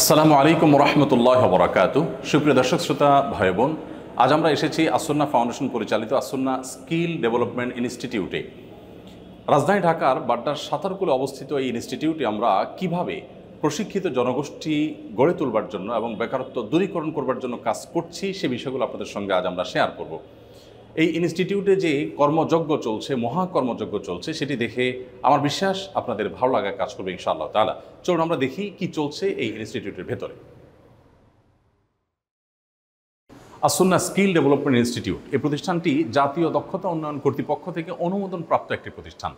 আসসালামু আলাইকুম রহমতুল্লাহ বরাকাত সুপ্রিয় দর্শক শ্রোতা ভাই বোন আজ আমরা এসেছি আসন্না ফাউন্ডেশন পরিচালিত আসন্না স্কিল ডেভেলপমেন্ট ইনস্টিটিউটে রাজধানী ঢাকার বাড্ডার সাঁতারকুলে অবস্থিত এই ইনস্টিটিউটে আমরা কিভাবে প্রশিক্ষিত জনগোষ্ঠী গড়ে তুলবার জন্য এবং বেকারত্ব দূরীকরণ করবার জন্য কাজ করছি সে বিষয়গুলো আপনাদের সঙ্গে আজ আমরা শেয়ার করবো এই ইনস্টিটিউটে যে কর্মযজ্ঞ চলছে মহাকর্মযজ্ঞ চলছে সেটি দেখে আমার বিশ্বাস আপনাদের ভালো লাগা কাজ করবে ইনশাআল্লাহ তালা চলুন আমরা দেখি কি চলছে এই ইনস্টিটিউটের ভেতরে আসন্না স্কিল ডেভেলপমেন্ট ইনস্টিটিউট এই প্রতিষ্ঠানটি জাতীয় দক্ষতা উন্নয়ন কর্তৃপক্ষ থেকে অনুমোদন প্রাপ্ত একটি প্রতিষ্ঠান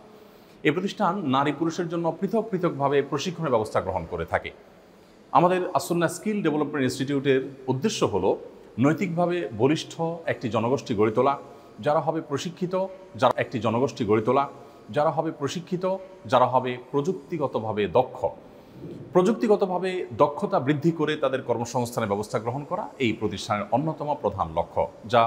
এই প্রতিষ্ঠান নারী পুরুষের জন্য পৃথক পৃথকভাবে প্রশিক্ষণের ব্যবস্থা গ্রহণ করে থাকে আমাদের আসন্না স্কিল ডেভেলপমেন্ট ইনস্টিটিউটের উদ্দেশ্য হলো নৈতিকভাবে বলিষ্ঠ একটি জনগোষ্ঠী গড়ে তোলা যারা হবে প্রশিক্ষিত যারা একটি জনগোষ্ঠী গড়ে তোলা যারা হবে প্রশিক্ষিত যারা হবে প্রযুক্তিগতভাবে দক্ষ প্রযুক্তিগতভাবে দক্ষতা বৃদ্ধি করে তাদের কর্মসংস্থানের ব্যবস্থা গ্রহণ করা এই প্রতিষ্ঠানের অন্যতম প্রধান লক্ষ্য যা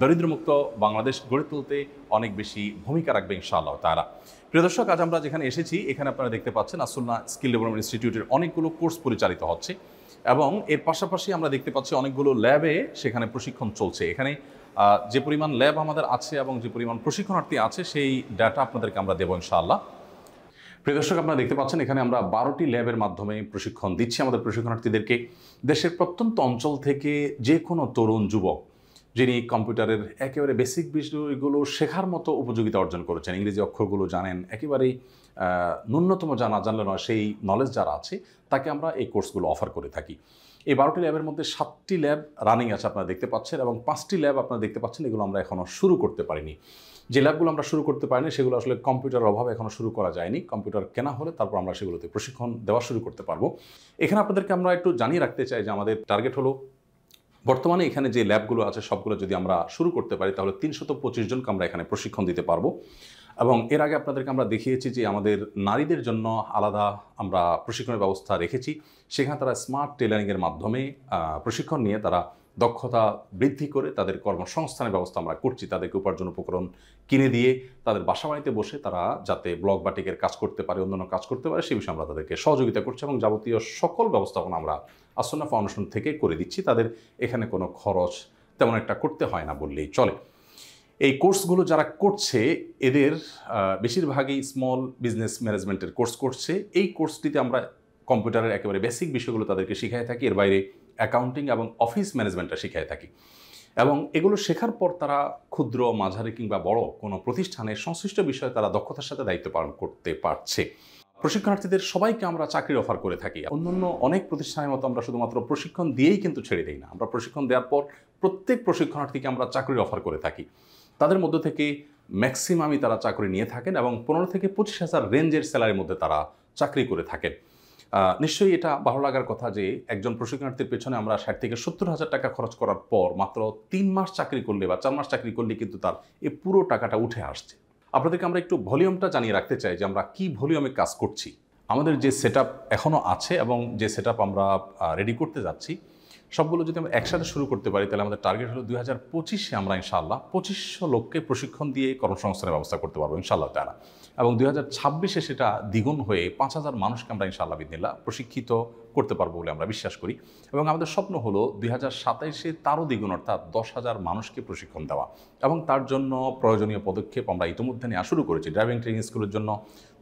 দরিদ্রমুক্ত বাংলাদেশ গড়ে তুলতে অনেক বেশি ভূমিকা রাখবে ইনশাআল্লাহ তারা প্রিয় দর্শক আজ আমরা যেখানে এসেছি এখানে আপনারা দেখতে পাচ্ছেন আসুল্লাহ স্কিল ডেভেলপমেন্ট ইনস্টিটিউটের অনেকগুলো কোর্স পরিচালিত হচ্ছে এবং এর পাশাপাশি আমরা দেখতে পাচ্ছি অনেকগুলো ল্যাবে সেখানে প্রশিক্ষণ চলছে এখানে যে পরিমাণ ল্যাব আমাদের আছে এবং যে পরিমাণ প্রশিক্ষণার্থী আছে সেই ডাটা আপনাদেরকে আমরা দেবো ইনশাআল্লাহ প্রিয় দর্শক আপনারা দেখতে পাচ্ছেন এখানে আমরা বারোটি ল্যাবের মাধ্যমে প্রশিক্ষণ দিচ্ছি আমাদের প্রশিক্ষণার্থীদেরকে দেশের প্রত্যন্ত অঞ্চল থেকে যে কোনো তরুণ যুবক যিনি কম্পিউটারের একেবারে বেসিক বিষয়গুলো শেখার মতো উপযোগিতা অর্জন করেছেন ইংরেজি অক্ষরগুলো জানেন একেবারেই ন্যূনতম জানা জানলে নয় সেই নলেজ যারা আছে তাকে আমরা এই কোর্সগুলো অফার করে থাকি এই বারোটি ল্যাবের মধ্যে সাতটি ল্যাব রানিং আছে আপনারা দেখতে পাচ্ছেন এবং পাঁচটি ল্যাব আপনারা দেখতে পাচ্ছেন এগুলো আমরা এখনও শুরু করতে পারিনি যে ল্যাবগুলো আমরা শুরু করতে পারিনি সেগুলো আসলে কম্পিউটার অভাবে এখনও শুরু করা যায়নি কম্পিউটার কেনা হলে তারপর আমরা সেগুলোতে প্রশিক্ষণ দেওয়া শুরু করতে পারবো এখানে আপনাদেরকে আমরা একটু জানিয়ে রাখতে চাই যে আমাদের টার্গেট হলো বর্তমানে এখানে যে ল্যাবগুলো আছে সবগুলো যদি আমরা শুরু করতে পারি তাহলে তিনশত পঁচিশ জনকে আমরা এখানে প্রশিক্ষণ দিতে পারবো এবং এর আগে আপনাদেরকে আমরা দেখিয়েছি যে আমাদের নারীদের জন্য আলাদা আমরা প্রশিক্ষণের ব্যবস্থা রেখেছি সেখানে তারা স্মার্ট টেলারিংয়ের মাধ্যমে প্রশিক্ষণ নিয়ে তারা দক্ষতা বৃদ্ধি করে তাদের কর্মসংস্থানের ব্যবস্থা আমরা করছি তাদেরকে উপার্জন উপকরণ কিনে দিয়ে তাদের বাসা বাড়িতে বসে তারা যাতে ব্লক বাটিকের কাজ করতে পারে অন্যান্য কাজ করতে পারে সে বিষয়ে আমরা তাদেরকে সহযোগিতা করছি এবং যাবতীয় সকল ব্যবস্থাপনা আমরা আসন্না ফাউন্ডেশন থেকে করে দিচ্ছি তাদের এখানে কোনো খরচ তেমন একটা করতে হয় না বললেই চলে এই কোর্সগুলো যারা করছে এদের বেশিরভাগই স্মল বিজনেস ম্যানেজমেন্টের কোর্স করছে এই কোর্সটিতে আমরা কম্পিউটারের একেবারে বেসিক বিষয়গুলো তাদেরকে শিখাই থাকি এর বাইরে অ্যাকাউন্টিং এবং অফিস ম্যানেজমেন্টটা শিখাই থাকি এবং এগুলো শেখার পর তারা ক্ষুদ্র মাঝারি কিংবা বড় কোনো প্রতিষ্ঠানের সংশ্লিষ্ট বিষয়ে তারা দক্ষতার সাথে দায়িত্ব পালন করতে পারছে প্রশিক্ষণার্থীদের সবাইকে আমরা চাকরির অফার করে থাকি অন্যান্য অনেক প্রতিষ্ঠানের মতো আমরা শুধুমাত্র প্রশিক্ষণ দিয়েই কিন্তু ছেড়ে দিই না আমরা প্রশিক্ষণ দেওয়ার পর প্রত্যেক প্রশিক্ষণার্থীকে আমরা চাকরির অফার করে থাকি তাদের মধ্য থেকে ম্যাক্সিমামই তারা চাকরি নিয়ে থাকেন এবং পনেরো থেকে পঁচিশ হাজার রেঞ্জের স্যালারির মধ্যে তারা চাকরি করে থাকেন নিশ্চয়ই এটা ভালো লাগার কথা যে একজন প্রশিক্ষণার্থীর পেছনে আমরা ষাট থেকে সত্তর হাজার টাকা খরচ করার পর মাত্র তিন মাস চাকরি করলে বা চার মাস চাকরি করলে কিন্তু তার এই পুরো টাকাটা উঠে আসছে আপনাদেরকে আমরা একটু ভলিউমটা জানিয়ে রাখতে চাই যে আমরা কী ভলিউমে কাজ করছি আমাদের যে সেট এখনও আছে এবং যে সেট আমরা রেডি করতে যাচ্ছি সবগুলো যদি আমরা একসাথে শুরু করতে পারি তাহলে আমাদের টার্গেট হলো দুই হাজার পঁচিশে আমরা ইনশাআল্লাহ পঁচিশশো লোককে প্রশিক্ষণ দিয়ে কর্মসংস্থানের ব্যবস্থা করতে পারবো ইনশাআল্লাহ তারা এবং দুই হাজার ছাব্বিশে সেটা দ্বিগুণ হয়ে পাঁচ হাজার মানুষকে আমরা ইনশাআল্লাহ বিদিনিল্লা প্রশিক্ষিত করতে পারবো বলে আমরা বিশ্বাস করি এবং আমাদের স্বপ্ন হলো দুই হাজার সাতাইশে তারও দ্বিগুণ অর্থাৎ দশ হাজার মানুষকে প্রশিক্ষণ দেওয়া এবং তার জন্য প্রয়োজনীয় পদক্ষেপ আমরা ইতিমধ্যে নেওয়া শুরু করেছি ড্রাইভিং ট্রেনিং স্কুলের জন্য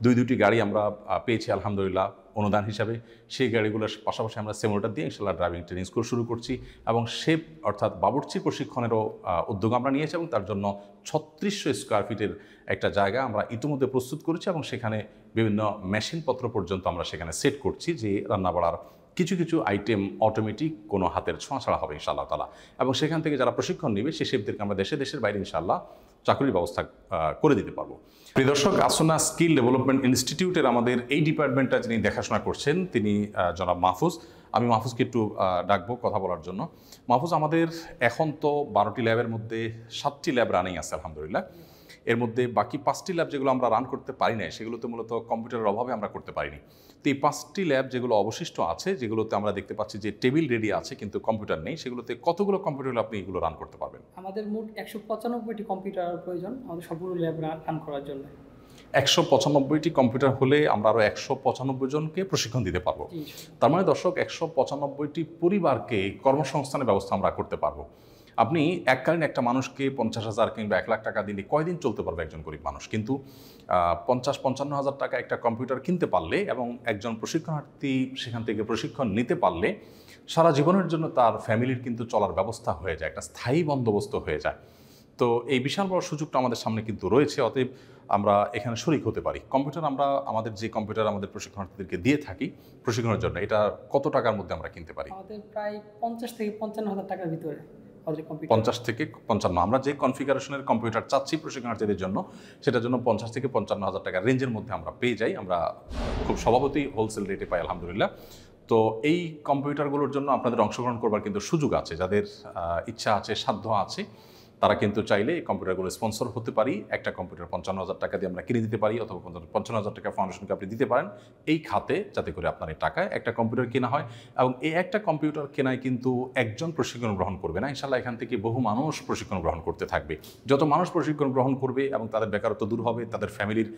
দুই দুটি গাড়ি আমরা পেয়েছি আলহামদুলিল্লাহ অনুদান হিসাবে সেই গাড়িগুলোর পাশাপাশি আমরা সেমোটার দিয়ে ইনশাল্লাহ ড্রাইভিং ট্রেনিং স্কুল শুরু করছি এবং শেপ অর্থাৎ বাবুর্চি প্রশিক্ষণেরও উদ্যোগ আমরা নিয়েছি এবং তার জন্য ছত্রিশশো স্কোয়ার ফিটের একটা জায়গা আমরা ইতিমধ্যে প্রস্তুত করেছি এবং সেখানে বিভিন্ন মেশিনপত্র পর্যন্ত আমরা সেখানে সেট করছি যে রান্নাবাড়ার কিছু কিছু আইটেম অটোমেটিক কোনো হাতের ছোঁয়া ছাড়া হবে ইনশাআল্লাহ তালা এবং সেখান থেকে যারা প্রশিক্ষণ নেবে সে শেফদেরকে আমরা দেশে দেশের বাইরে ইনশাআল্লাহ চাকরির ব্যবস্থা করে দিতে পারবো প্রিয় আসনা স্কিল ডেভেলপমেন্ট ইনস্টিটিউটের আমাদের এই ডিপার্টমেন্টটা যিনি দেখাশোনা করছেন তিনি জনাব মাহফুজ আমি মাহফুজকে একটু ডাকবো কথা বলার জন্য মাহফুজ আমাদের এখন তো বারোটি ল্যাবের মধ্যে সাতটি ল্যাব রানিং আছে আলহামদুলিল্লাহ এর মধ্যে বাকি পাঁচটি ল্যাব যেগুলো আমরা রান করতে পারি না সেগুলোতে মূলত কম্পিউটারের অভাবে আমরা করতে পারিনি তো এই পাঁচটি ল্যাব যেগুলো অবশিষ্ট আছে যেগুলোতে আমরা দেখতে পাচ্ছি যে টেবিল রেডি আছে কিন্তু কম্পিউটার নেই সেগুলোতে কতগুলো কম্পিউটার আপনি এগুলো রান করতে পারবেন আমাদের মোট একশো পঁচানব্বইটি কম্পিউটার প্রয়োজন আমাদের সবগুলো ল্যাব রান করার জন্য একশো পঁচানব্বইটি কম্পিউটার হলে আমরা আরও একশো পঁচানব্বই জনকে প্রশিক্ষণ দিতে পারবো তার মানে দর্শক একশো পঁচানব্বইটি পরিবারকে কর্মসংস্থানের ব্যবস্থা আমরা করতে পারবো আপনি এককালীন একটা মানুষকে পঞ্চাশ হাজার কিংবা এক লাখ টাকা দিলে কয়দিন চলতে পারবে একজন গরিব মানুষ কিন্তু পঞ্চাশ পঞ্চান্ন হাজার টাকা একটা কম্পিউটার কিনতে পারলে এবং একজন প্রশিক্ষণার্থী সেখান থেকে প্রশিক্ষণ নিতে পারলে সারা জীবনের জন্য তার ফ্যামিলির কিন্তু চলার ব্যবস্থা হয়ে যায় একটা স্থায়ী বন্দোবস্ত হয়ে যায় তো এই বিশাল বড় সুযোগটা আমাদের সামনে কিন্তু রয়েছে অতএব আমরা এখানে শরিক হতে পারি কম্পিউটার আমরা আমাদের যে কম্পিউটার আমাদের প্রশিক্ষণার্থীদেরকে দিয়ে থাকি প্রশিক্ষণের জন্য এটা কত টাকার মধ্যে আমরা কিনতে পারি আমাদের প্রায় পঞ্চাশ থেকে পঞ্চান্ন হাজার টাকার ভিতরে পঞ্চাশ থেকে পঞ্চান্ন আমরা যে কনফিগারেশনের কম্পিউটার চাচ্ছি প্রশিক্ষণার্থীদের জন্য সেটার জন্য পঞ্চাশ থেকে পঞ্চান্ন হাজার টাকার রেঞ্জের মধ্যে আমরা পেয়ে যাই আমরা খুব স্বভাবতই হোলসেল রেটে পাই আলহামদুলিল্লাহ তো এই কম্পিউটারগুলোর জন্য আপনাদের অংশগ্রহণ করবার কিন্তু সুযোগ আছে যাদের ইচ্ছা আছে সাধ্য আছে তারা কিন্তু চাইলে এই কম্পিউটারগুলো স্পন্সর হতে পারি একটা কম্পিউটার পঞ্চান্ন হাজার টাকা দিয়ে আমরা কিনে দিতে পারি অথবা পঞ্চান্ন হাজার টাকা ফাউন্ডেশনকে আপনি দিতে পারেন এই খাতে যাতে করে আপনার এই টাকায় একটা কম্পিউটার কেনা হয় এবং এই একটা কম্পিউটার কেনায় কিন্তু একজন প্রশিক্ষণ গ্রহণ করবে না ইনশাল্লাহ এখান থেকে বহু মানুষ প্রশিক্ষণ গ্রহণ করতে থাকবে যত মানুষ প্রশিক্ষণ গ্রহণ করবে এবং তাদের বেকারত্ব দূর হবে তাদের ফ্যামিলির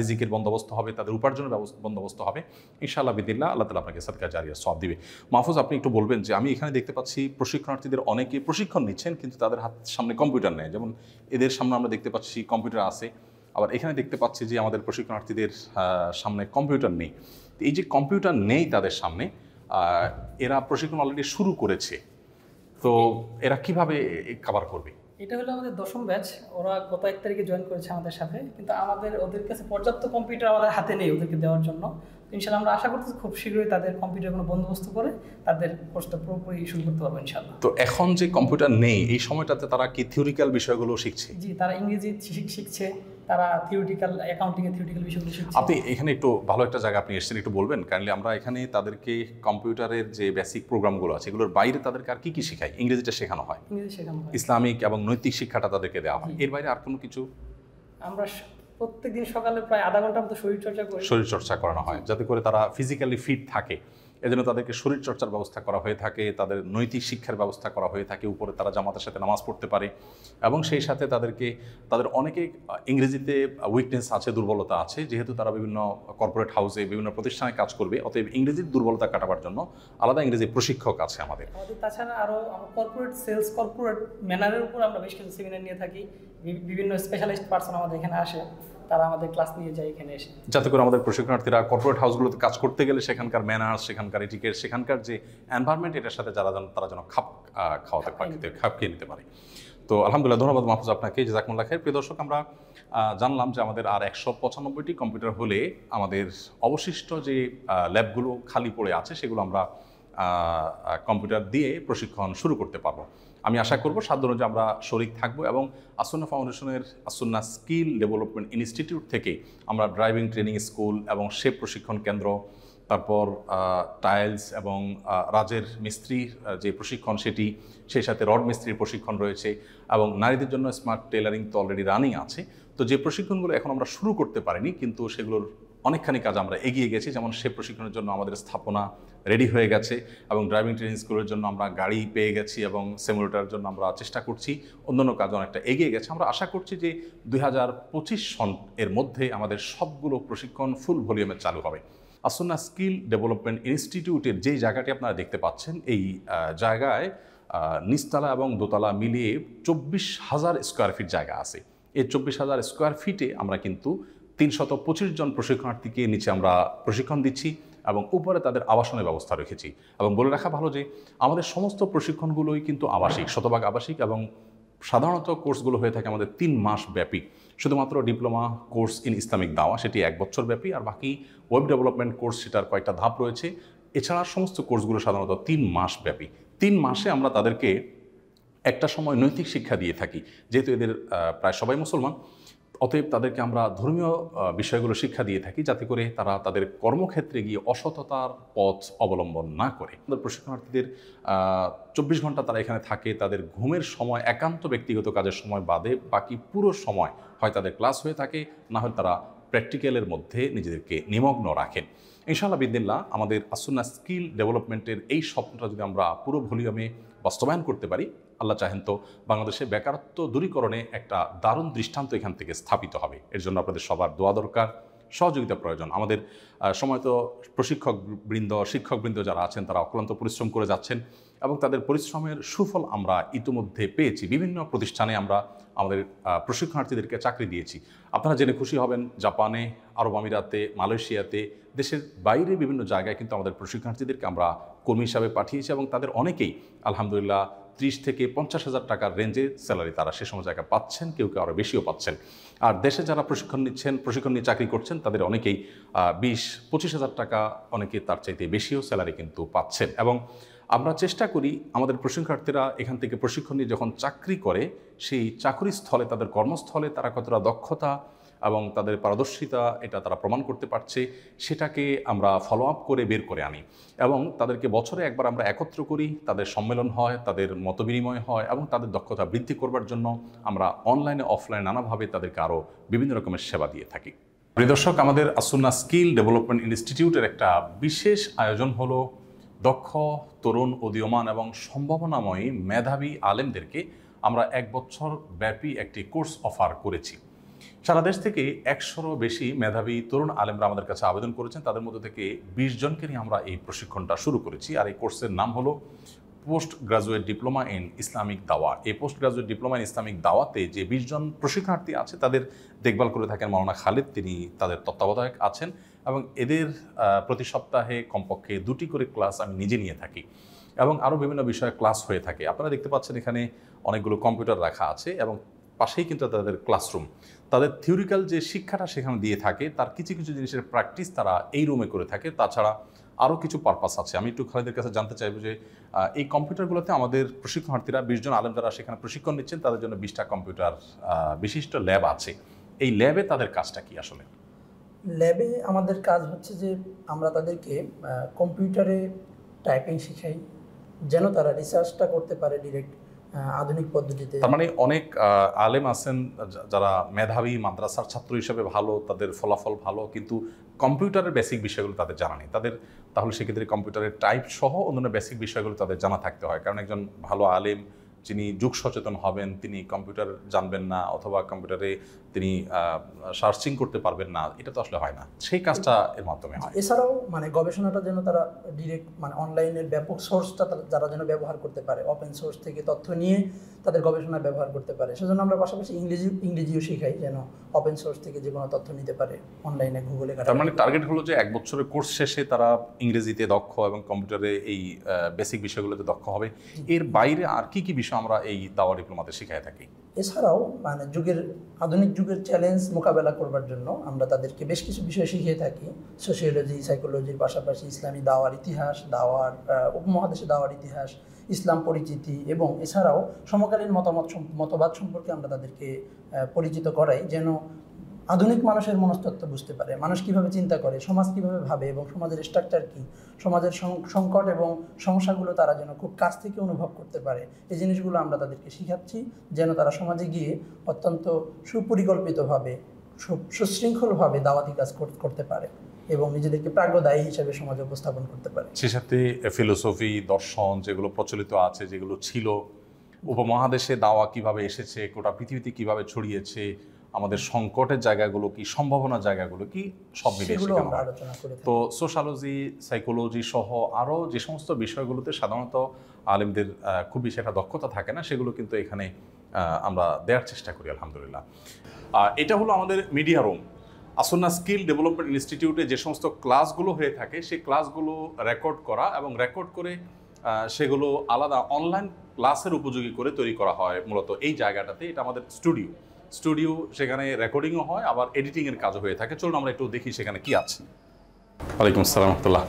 রিজিকের বন্দোবস্ত হবে তাদের উপার্জনের বন্দোবস্ত হবে ইনশাল্লাহ বিদিল্লা আল্লাহ তালা আপনাকে সাদকা জারিয়া সব দিবে মাহফুজ আপনি একটু বলবেন যে আমি এখানে দেখতে পাচ্ছি প্রশিক্ষণার্থীদের অনেকে প্রশিক্ষণ নিচ্ছেন কিন্তু তাদের হাত সামনে কম্পিউটার নেয় যেমন এদের সামনে আমরা দেখতে পাচ্ছি কম্পিউটার আছে আবার এখানে দেখতে পাচ্ছি যে আমাদের প্রশিক্ষণার্থীদের সামনে কম্পিউটার নেই এই যে কম্পিউটার নেই তাদের সামনে এরা প্রশিক্ষণ অলরেডি শুরু করেছে তো এরা কিভাবে কাভার করবে এটা হলো আমাদের দশম ব্যাচ ওরা গত এক তারিখে জয়েন করেছে আমাদের সাথে কিন্তু আমাদের ওদের কাছে পর্যাপ্ত কম্পিউটার আমাদের হাতে নেই ওদেরকে দেওয়ার জন্য ইনশাল্লাহ আমরা আশা করতেছি খুব শীঘ্রই তাদের কম্পিউটার কোনো বন্দোবস্ত করে তাদের কোর্সটা পুরোপুরি শুরু করতে পারবো ইনশাল্লাহ তো এখন যে কম্পিউটার নেই এই সময়টাতে তারা কি থিওরিক্যাল বিষয়গুলো শিখছে জি তারা ইংরেজি শিখছে তারা থিওরিটিক্যাল অ্যাকাউন্টিং এর থিওরিটিক্যাল বিষয়গুলো শিখছে আপনি এখানে একটু ভালো একটা জায়গা আপনি এসেছেন একটু বলবেন কাইন্ডলি আমরা এখানে তাদেরকে কম্পিউটারের যে বেসিক প্রোগ্রামগুলো আছে এগুলোর বাইরে তাদেরকে আর কি কি শেখায় ইংরেজিটা শেখানো হয় ইংরেজি শেখানো হয় ইসলামিক এবং নৈতিক শিক্ষাটা তাদেরকে দেওয়া হয় এর বাইরে আর কোনো কিছু আমরা প্রত্যেকদিন সকালে প্রায় আধা ঘন্টা মতো শরীর চর্চা করে শরীর চর্চা করানো হয় যাতে করে তারা ফিজিক্যালি ফিট থাকে এজন্য তাদেরকে শরীর চর্চার ব্যবস্থা করা হয়ে থাকে তাদের নৈতিক শিক্ষার ব্যবস্থা করা হয়ে থাকে উপরে তারা জামাতের সাথে নামাজ পড়তে পারে এবং সেই সাথে তাদেরকে তাদের অনেকে ইংরেজিতে উইকনেস আছে দুর্বলতা আছে যেহেতু তারা বিভিন্ন কর্পোরেট হাউসে বিভিন্ন প্রতিষ্ঠানে কাজ করবে অতএব ইংরেজির দুর্বলতা কাটাবার জন্য আলাদা ইংরেজি প্রশিক্ষক আছে আমাদের তাছাড়া আরও কর্পোরেট সেলস কর্পোরেট ম্যানারের উপর আমরা বেশ কিছু সেমিনার নিয়ে থাকি বিভিন্ন স্পেশালিস্ট পার্সন আমাদের এখানে আসে তারা আমাদের ক্লাস নিয়ে যায় এখানে এসে যাতে করে আমাদের প্রশিক্ষণার্থীরা কর্পোরেট হাউসগুলোতে কাজ করতে গেলে সেখানকার ম্যানার্স সেখানকার এটিকের সেখানকার যে এনভায়রনমেন্ট এটার সাথে যারা যেন তারা যেন খাপ খাওয়াতে খেতে খাপ খেয়ে নিতে পারে তো আলহামদুলিল্লাহ ধন্যবাদ মাহফুজ আপনাকে জাকমুল্লা খের প্রিয় দর্শক আমরা জানলাম যে আমাদের আর একশো পঁচানব্বইটি কম্পিউটার হলে আমাদের অবশিষ্ট যে ল্যাবগুলো খালি পড়ে আছে সেগুলো আমরা কম্পিউটার দিয়ে প্রশিক্ষণ শুরু করতে পারবো আমি আশা করব সাধ্য অনুযায়ী আমরা শরিক থাকব এবং আসন্না ফাউন্ডেশনের আসন্না স্কিল ডেভেলপমেন্ট ইনস্টিটিউট থেকে আমরা ড্রাইভিং ট্রেনিং স্কুল এবং সে প্রশিক্ষণ কেন্দ্র তারপর টাইলস এবং রাজের মিস্ত্রির যে প্রশিক্ষণ সেটি সেই সাথে রড মিস্ত্রির প্রশিক্ষণ রয়েছে এবং নারীদের জন্য স্মার্ট টেলারিং তো অলরেডি রানিং আছে তো যে প্রশিক্ষণগুলো এখন আমরা শুরু করতে পারিনি কিন্তু সেগুলোর অনেকখানি কাজ আমরা এগিয়ে গেছি যেমন সে প্রশিক্ষণের জন্য আমাদের স্থাপনা রেডি হয়ে গেছে এবং ড্রাইভিং ট্রেনিং স্কুলের জন্য আমরা গাড়ি পেয়ে গেছি এবং সেমুলেটার জন্য আমরা চেষ্টা করছি অন্যান্য কাজ অনেকটা এগিয়ে গেছে আমরা আশা করছি যে দুই সন এর মধ্যে আমাদের সবগুলো প্রশিক্ষণ ফুল ভলিউমে চালু হবে আসন্না স্কিল ডেভেলপমেন্ট ইনস্টিটিউটের যে জায়গাটি আপনারা দেখতে পাচ্ছেন এই জায়গায় নিচতলা এবং দোতলা মিলিয়ে চব্বিশ হাজার স্কোয়ার ফিট জায়গা আছে এই চব্বিশ হাজার স্কোয়ার ফিটে আমরা কিন্তু তিনশত পঁচিশ জন প্রশিক্ষণার্থীকে নিচে আমরা প্রশিক্ষণ দিচ্ছি এবং উপরে তাদের আবাসনের ব্যবস্থা রেখেছি এবং বলে রাখা ভালো যে আমাদের সমস্ত প্রশিক্ষণগুলোই কিন্তু আবাসিক শতভাগ আবাসিক এবং সাধারণত কোর্সগুলো হয়ে থাকে আমাদের তিন মাস ব্যাপী শুধুমাত্র ডিপ্লোমা কোর্স ইন ইসলামিক দাওয়া সেটি এক বছর ব্যাপী আর বাকি ওয়েব ডেভেলপমেন্ট কোর্স সেটার কয়েকটা ধাপ রয়েছে এছাড়া সমস্ত কোর্সগুলো সাধারণত তিন মাস ব্যাপী তিন মাসে আমরা তাদেরকে একটা সময় নৈতিক শিক্ষা দিয়ে থাকি যেহেতু এদের প্রায় সবাই মুসলমান অতএব তাদেরকে আমরা ধর্মীয় বিষয়গুলো শিক্ষা দিয়ে থাকি যাতে করে তারা তাদের কর্মক্ষেত্রে গিয়ে অসততার পথ অবলম্বন না করে আমাদের প্রশিক্ষণার্থীদের চব্বিশ ঘন্টা তারা এখানে থাকে তাদের ঘুমের সময় একান্ত ব্যক্তিগত কাজের সময় বাদে বাকি পুরো সময় হয় তাদের ক্লাস হয়ে থাকে না হয় তারা প্র্যাকটিক্যালের মধ্যে নিজেদেরকে নিমগ্ন রাখেন ইনশাআল্লাহ বিদিল্লা আমাদের আসুন্না স্কিল ডেভেলপমেন্টের এই স্বপ্নটা যদি আমরা পুরো ভলিউমে বাস্তবায়ন করতে পারি আল্লাহ চাহেন তো বাংলাদেশে বেকারত্ব দূরীকরণে একটা দারুণ দৃষ্টান্ত এখান থেকে স্থাপিত হবে এর জন্য আপনাদের সবার দোয়া দরকার সহযোগিতা প্রয়োজন আমাদের সময়ত প্রশিক্ষক বৃন্দ শিক্ষকবৃন্দ যারা আছেন তারা অক্লান্ত পরিশ্রম করে যাচ্ছেন এবং তাদের পরিশ্রমের সুফল আমরা ইতিমধ্যে পেয়েছি বিভিন্ন প্রতিষ্ঠানে আমরা আমাদের প্রশিক্ষণার্থীদেরকে চাকরি দিয়েছি আপনারা জেনে খুশি হবেন জাপানে আরব আমিরাতে মালয়েশিয়াতে দেশের বাইরে বিভিন্ন জায়গায় কিন্তু আমাদের প্রশিক্ষণার্থীদেরকে আমরা কর্মী হিসাবে পাঠিয়েছি এবং তাদের অনেকেই আলহামদুলিল্লাহ ত্রিশ থেকে পঞ্চাশ হাজার টাকার রেঞ্জে স্যালারি তারা সে সময় জায়গা পাচ্ছেন কেউ কেউ আরও বেশিও পাচ্ছেন আর দেশে যারা প্রশিক্ষণ নিচ্ছেন প্রশিক্ষণ নিয়ে চাকরি করছেন তাদের অনেকেই বিশ পঁচিশ হাজার টাকা অনেকে তার চাইতে বেশিও স্যালারি কিন্তু পাচ্ছেন এবং আমরা চেষ্টা করি আমাদের প্রশিক্ষণার্থীরা এখান থেকে প্রশিক্ষণ নিয়ে যখন চাকরি করে সেই চাকরি স্থলে তাদের কর্মস্থলে তারা কতটা দক্ষতা এবং তাদের পারদর্শিতা এটা তারা প্রমাণ করতে পারছে সেটাকে আমরা ফলো আপ করে বের করে আনি এবং তাদেরকে বছরে একবার আমরা একত্র করি তাদের সম্মেলন হয় তাদের মতবিনিময় হয় এবং তাদের দক্ষতা বৃদ্ধি করবার জন্য আমরা অনলাইনে অফলাইনে নানাভাবে তাদেরকে আরও বিভিন্ন রকমের সেবা দিয়ে থাকি প্রিয় দর্শক আমাদের আসন্না স্কিল ডেভেলপমেন্ট ইনস্টিটিউটের একটা বিশেষ আয়োজন হলো দক্ষ তরুণ উদীয়মান এবং সম্ভাবনাময়ী মেধাবী আলেমদেরকে আমরা এক বছর ব্যাপী একটি কোর্স অফার করেছি সারা দেশ থেকে একশোরও বেশি মেধাবী তরুণ আলেমরা আমাদের কাছে আবেদন করেছেন তাদের মধ্যে থেকে বিশ জনকে নিয়ে আমরা এই প্রশিক্ষণটা শুরু করেছি আর এই কোর্সের নাম হলো post graduate diploma in Islamic দাওয়া এই post graduate diploma in Islamic দাওয়াতে যে বিশজন প্রশিক্ষণার্থী আছে তাদের দেখভাল করে থাকেন মাওলানা খালিদ তিনি তাদের তত্ত্বাবধায়ক আছেন এবং এদের প্রতি সপ্তাহে কমপক্ষে দুটি করে ক্লাস আমি নিজে নিয়ে থাকি এবং আরও বিভিন্ন বিষয়ে ক্লাস হয়ে থাকে আপনারা দেখতে পাচ্ছেন এখানে অনেকগুলো কম্পিউটার রাখা আছে এবং পাশেই কিন্তু তাদের ক্লাসরুম তাদের থিওরিক্যাল যে শিক্ষাটা সেখানে দিয়ে থাকে তার কিছু কিছু জিনিসের প্র্যাকটিস তারা এই রুমে করে থাকে তাছাড়া আরও কিছু পারপাস আছে আমি একটু খালিদের কাছে জানতে চাইবো যে এই কম্পিউটারগুলোতে আমাদের প্রশিক্ষণার্থীরা বিশজন আলেম যারা সেখানে প্রশিক্ষণ নিচ্ছেন তাদের জন্য বিশটা কম্পিউটার বিশিষ্ট ল্যাব আছে এই ল্যাবে তাদের কাজটা কি আসলে ল্যাবে আমাদের কাজ হচ্ছে যে আমরা তাদেরকে কম্পিউটারে টাইপিং শেখাই যেন তারা রিসার্চটা করতে পারে ডিরেক্ট আধুনিক পদ্ধতিতে তার মানে অনেক আলেম আছেন যারা মেধাবী মাদ্রাসার ছাত্র হিসেবে ভালো তাদের ফলাফল ভালো কিন্তু কম্পিউটারের বেসিক বিষয়গুলো তাদের জানা নেই তাদের তাহলে সেক্ষেত্রে কম্পিউটারের টাইপ সহ অন্যান্য বেসিক বিষয়গুলো তাদের জানা থাকতে হয় কারণ একজন ভালো আলেম যিনি যুগ সচেতন হবেন তিনি কম্পিউটার জানবেন না অথবা কম্পিউটারে তিনি সার্চিং করতে পারবেন না এটা তো আসলে হয় না সেই কাজটা এর মাধ্যমে হয় এছাড়াও মানে গবেষণাটা যেন তারা ডিরেক্ট মানে অনলাইনের ব্যাপক সোর্সটা যারা যেন ব্যবহার করতে পারে ওপেন সোর্স থেকে তথ্য নিয়ে তাদের গবেষণা ব্যবহার করতে পারে সেজন্য আমরা পাশাপাশি ইংরেজি ইংরেজিও শেখাই যেন ওপেন সোর্স থেকে যে কোনো তথ্য নিতে পারে অনলাইনে গুগলে তার মানে টার্গেট হলো যে এক বছরের কোর্স শেষে তারা ইংরেজিতে দক্ষ এবং কম্পিউটারে এই বেসিক বিষয়গুলোতে দক্ষ হবে এর বাইরে আর কি কি বিষয় বিষয় আমরা এই দাওয়া ডিপ্লোমাতে শিখাই থাকি এছাড়াও মানে যুগের আধুনিক যুগের চ্যালেঞ্জ মোকাবেলা করবার জন্য আমরা তাদেরকে বেশ কিছু বিষয় শিখিয়ে থাকি সোশিওলজি সাইকোলজির পাশাপাশি ইসলামী দাওয়ার ইতিহাস দাওয়ার উপমহাদেশে দাওয়ার ইতিহাস ইসলাম পরিচিতি এবং এছাড়াও সমকালীন মতামত মতবাদ সম্পর্কে আমরা তাদেরকে পরিচিত করাই যেন আধুনিক মানুষের মনস্তত্ত্ব বুঝতে পারে মানুষ কিভাবে চিন্তা করে সমাজ কিভাবে ভাবে এবং সমাজের স্ট্রাকচার কী সমাজের সংকট এবং সমস্যাগুলো তারা যেন খুব কাছ থেকে অনুভব করতে পারে এই জিনিসগুলো আমরা তাদেরকে শিখাচ্ছি যেন তারা সমাজে গিয়ে অত্যন্ত সুপরিকল্পিতভাবে সুশৃঙ্খলভাবে দাওয়াতি কাজ করতে পারে এবং নিজেদেরকে প্রাজ্ঞদায়ী হিসাবে সমাজে উপস্থাপন করতে পারে সে সাথে ফিলোসফি দর্শন যেগুলো প্রচলিত আছে যেগুলো ছিল উপমহাদেশে দাওয়া কিভাবে এসেছে গোটা পৃথিবীতে কিভাবে ছড়িয়েছে আমাদের সংকটের জায়গাগুলো কি সম্ভাবনা জায়গাগুলো কি সব মিলিয়ে তো সোশ্যালজি সাইকোলজি সহ আরও যে সমস্ত বিষয়গুলোতে সাধারণত আলিমদের খুব বেশি একটা দক্ষতা থাকে না সেগুলো কিন্তু এখানে আমরা দেওয়ার চেষ্টা করি আলহামদুলিল্লাহ এটা হলো আমাদের মিডিয়া রুম আসন্না স্কিল ডেভেলপমেন্ট ইনস্টিটিউটে যে সমস্ত ক্লাসগুলো হয়ে থাকে সেই ক্লাসগুলো রেকর্ড করা এবং রেকর্ড করে সেগুলো আলাদা অনলাইন ক্লাসের উপযোগী করে তৈরি করা হয় মূলত এই জায়গাটাতে এটা আমাদের স্টুডিও স্টুডিও সেখানে রেকর্ডিংও হয় আবার এডিটিংয়ের কাজও হয়ে থাকে চলুন আমরা একটু দেখি সেখানে কি আছে ওয়ালাইকুম আসসালাম রহমতুল্লাহ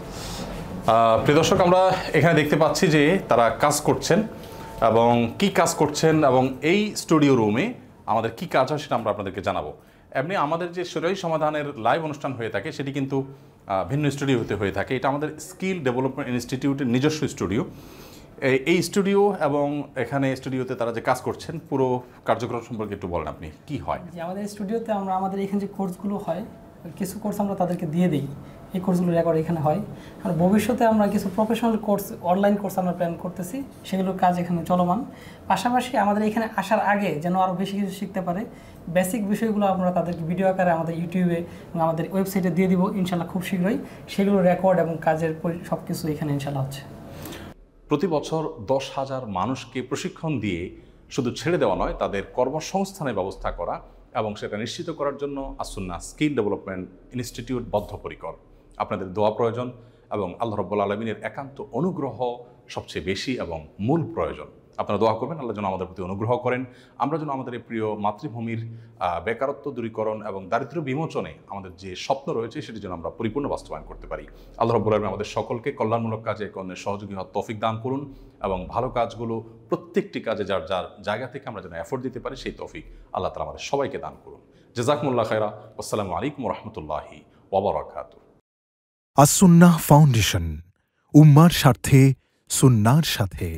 প্রিয় দর্শক আমরা এখানে দেখতে পাচ্ছি যে তারা কাজ করছেন এবং কি কাজ করছেন এবং এই স্টুডিও রুমে আমাদের কি কাজ হয় সেটা আমরা আপনাদেরকে জানাবো এমনি আমাদের যে সরাই সমাধানের লাইভ অনুষ্ঠান হয়ে থাকে সেটি কিন্তু ভিন্ন স্টুডিও হতে হয়ে থাকে এটা আমাদের স্কিল ডেভেলপমেন্ট ইনস্টিটিউটের নিজস্ব স্টুডিও এই স্টুডিও এবং এখানে স্টুডিওতে তারা যে কাজ করছেন পুরো কার্যক্রম সম্পর্কে একটু বলেন আপনি কি হয় যে আমাদের স্টুডিওতে আমরা আমাদের এখানে যে কোর্সগুলো হয় কিছু কোর্স আমরা তাদেরকে দিয়ে দিই এই কোর্সগুলো রেকর্ড এখানে হয় আর ভবিষ্যতে আমরা কিছু প্রফেশনাল কোর্স অনলাইন কোর্স আমরা প্ল্যান করতেছি সেগুলোর কাজ এখানে চলমান পাশাপাশি আমাদের এখানে আসার আগে যেন আরও বেশি কিছু শিখতে পারে বেসিক বিষয়গুলো আমরা তাদেরকে ভিডিও আকারে আমাদের ইউটিউবে আমাদের ওয়েবসাইটে দিয়ে দিব ইনশাল্লাহ খুব শীঘ্রই সেগুলো রেকর্ড এবং কাজের সব কিছু এখানে ইনশাল্লাহ হচ্ছে প্রতি বছর দশ হাজার মানুষকে প্রশিক্ষণ দিয়ে শুধু ছেড়ে দেওয়া নয় তাদের কর্মসংস্থানের ব্যবস্থা করা এবং সেটা নিশ্চিত করার জন্য আসুন্না স্কিল ডেভেলপমেন্ট ইনস্টিটিউট বদ্ধপরিকর আপনাদের দোয়া প্রয়োজন এবং আল্লাহ রব্বুল আলমিনের একান্ত অনুগ্রহ সবচেয়ে বেশি এবং মূল প্রয়োজন আপনারা দোয়া করবেন আল্লাহ যেন আমাদের প্রতি অনুগ্রহ করেন আমরা যেন আমাদের এই প্রিয় মাতৃভূমির বেকারত্ব দূরীকরণ এবং দারিদ্র বিমোচনে আমাদের যে স্বপ্ন রয়েছে সেটি যেন আমরা পরিপূর্ণ বাস্তবায়ন করতে পারি আল্লাহ রব্বুল আলমী আমাদের সকলকে কল্যাণমূলক কাজে কর্মের সহযোগী হওয়ার তফিক দান করুন এবং ভালো কাজগুলো প্রত্যেকটি কাজে যার যার জায়গা থেকে আমরা যেন অ্যাফোর্ড দিতে পারি সেই তফিক আল্লাহ তালা আমাদের সবাইকে দান করুন জাজাকমুল্লা খায়রা আসসালামু আলাইকুম রহমতুল্লাহি ওবরাকাত আসুন্না ফাউন্ডেশন উম্মার স্বার্থে সুন্নার সাথে